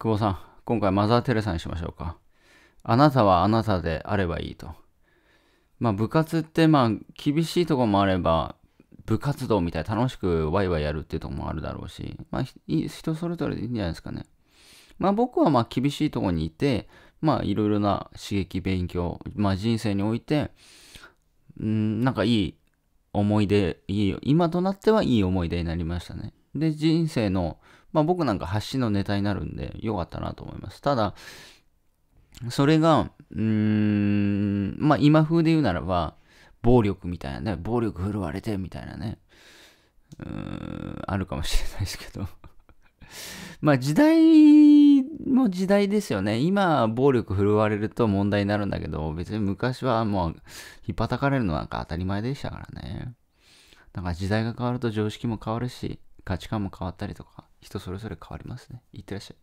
久保さん、今回マザー・テレサにしましょうか。あなたはあなたであればいいと。まあ部活ってまあ厳しいとこもあれば、部活動みたい楽しくワイワイやるっていうとこもあるだろうし、まあ人それぞれでいいんじゃないですかね。まあ僕はまあ厳しいとこにいて、まあいろいろな刺激、勉強、まあ人生において、んなんかいい思い出、いい、今となってはいい思い出になりましたね。で、人生のまあ、僕なんか発信のネタになるんで、よかったなと思います。ただ、それが、うーん、まあ、今風で言うならば、暴力みたいなね、暴力振るわれてみたいなね、うーん、あるかもしれないですけど。まあ時代も時代ですよね。今、暴力振るわれると問題になるんだけど、別に昔はもう、ひっぱたかれるのなんか当たり前でしたからね。だから時代が変わると常識も変わるし、価値観も変わったりとか、人それぞれ変わりますねいってらっしゃい